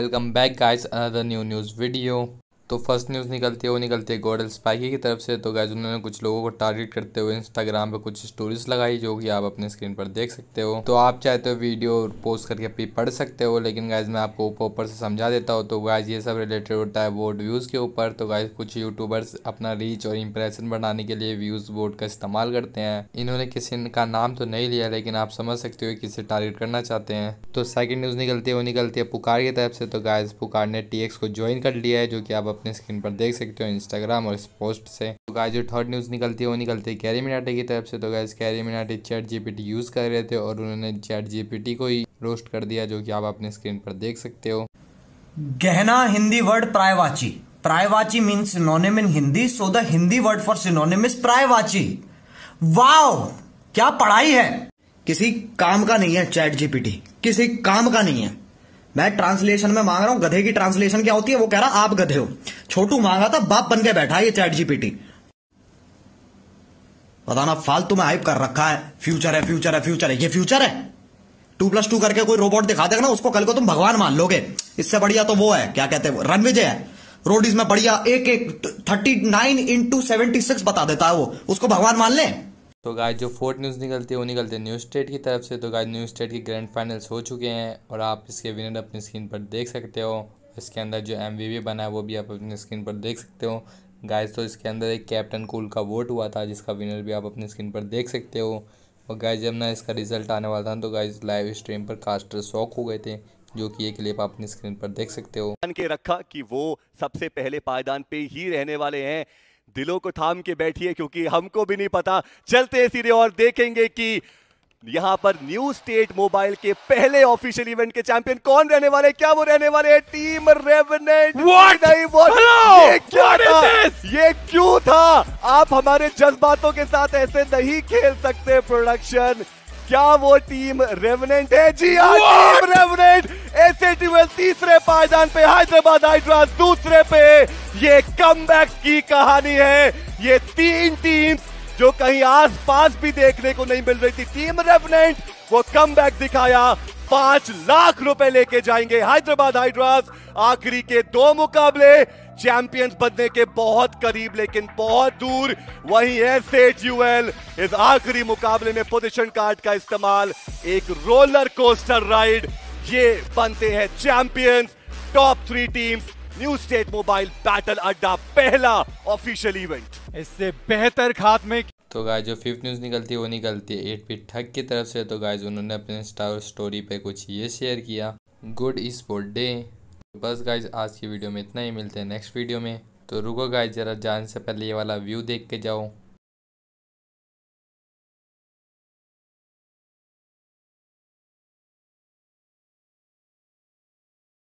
welcome back guys another new news video तो first news निकलती है वो निकलती है गोडल स्पाइकी की तरफ से तो गैज उन्होंने कुछ लोगों को टारगेट करते हुए इंस्टाग्राम पे कुछ स्टोरीज लगाई जो कि आप अपने स्क्रीन पर देख सकते हो तो आप चाहे तो वीडियो पोस्ट करके भी पढ़ सकते हो लेकिन गैज मैं आपको ऊपर से समझा देता हूँ तो गैज ये सब रिलेटेड होता है वोट व्यूज़ के ऊपर तो गैज कुछ यूट्यूबर्स अपना रीच और इंप्रेशन बढ़ाने के लिए व्यूज़ वोट का इस्तेमाल करते हैं इन्होंने किसी का नाम तो नहीं लिया लेकिन आप समझ सकते हो किसे टारगेट करना चाहते हैं तो सेकेंड न्यूज़ निकलती है वो निकलती है पुकार की तरफ से तो गैज पुकार ने टी को ज्वाइन कर लिया है जो कि आप अपने स्क्रीन पर देख सकते हो इंस्टाग्राम और इस पोस्ट से तो गाय जो थर्ड न्यूज़ निकलती है वो निकलती है कैरी मिनाटे की तरफ से तो गाय कैरी मिनाटे चैट जी यूज़ कर रहे थे और उन्होंने चैट जी को ही रोस्ट कर दिया जो कि आप अपने स्क्रीन पर देख सकते हो गहना हिंदी वर्ड प्रायवाची प्रायवाची mean synonym in Hindi so the Hindi word for synonym is प्रायवाची वाओ क्या पढ़ाई है किसी काम का नहीं है चैट जीपीटी किसी काम का नहीं है मैं ट्रांसलेशन में मांग रहा हूं गधे की ट्रांसलेशन क्या होती है वो कह रहा आप गधे हो छोटू मांगा था बाप बन के बैठा है ये चैट जीपीटी बताना फालतू में हाइप कर रखा है फ्यूचर है फ्यूचर है फ्यूचर है ये फ्यूचर है टू प्लस टू करके कोई रोबोट दिखा देगा ना उसको कल को तुम भगवान मान लोगे इससे बढ़िया तो वो है क्या कहते हैं रणविजय है रोडीज में बढ़िया एक एक thirty nine into seventy six बता देता है वो उसको भगवान मान लें तो गाय जो फोर्थ न्यूज़ निकलती है वो निकलते हैं न्यू स्टेट की तरफ से तो गाय न्यू स्टेट के ग्रैंड फाइनल्स हो चुके हैं और आप इसके विनर अपनी स्क्रीन पर देख सकते हो इसके अंदर जो एम बना है वो भी आप अपनी स्क्रीन पर देख सकते हो गाइस तो इसके अंदर एक कैप्टन कूल का वोट हुआ था जिसका विनर भी आप अपनी स्क्रीन पर देख सकते हो और गाइस जब ना इसका रिजल्ट आने वाला था तो गाइस लाइव स्ट्रीम पर कास्टर शॉक हो गए थे जो कि ये क्लिप आप अपनी स्क्रीन पर देख सकते हो मान के रखा कि वो सबसे पहले पायदान पे ही रहने वाले हैं दिलों को थाम के बैठिए क्योंकि हमको भी नहीं पता चलते हैं सीधे और देखेंगे कि यहां पर न्यू स्टेट मोबाइल के पहले ऑफिशियल इवेंट के चैंपियन कौन रहने वाले क्या वो रहने वाले है? टीम रेवनेंट नहीं Hello? ये क्या था ये क्यों था आप हमारे जज्बातों के साथ ऐसे नहीं खेल सकते प्रोडक्शन क्या वो टीम रेवनेंट है जी हाँ टीम रेवनेंट ऐसे तीसरे पायदान पे हैदराबाद हाइड्रास दूसरे पे ये कम की कहानी है ये तीन टीम्स जो कहीं आस पास भी देखने को नहीं मिल रही थी टीम रेवनेंट वो कम दिखाया पांच लाख रुपए लेके जाएंगे हैदराबाद हाइड्रास आखिरी के दो मुकाबले चैंपियंस बनने के बहुत करीब लेकिन बहुत दूर वही एस एच यूएल इस आखिरी मुकाबले में पोजिशन कार्ड का इस्तेमाल एक रोलर कोस्टर राइड ये बनते हैं champions top three teams New State Mobile Battle अड्डा पहला ऑफिशियल इवेंट इससे बेहतर खात में तो गाय जो फिफ्थ न्यूज़ निकलती है वो निकलती है एट फिट ठग की तरफ से तो गाइज उन्होंने अपने स्टार स्टोरी पे कुछ ये शेयर किया गुड स्पोर्ट डे बस गाइज आज की वीडियो में इतना ही मिलते हैं नेक्स्ट वीडियो में तो रुको गाइज ज़रा जान से पहले ये वाला व्यू देख के जाओ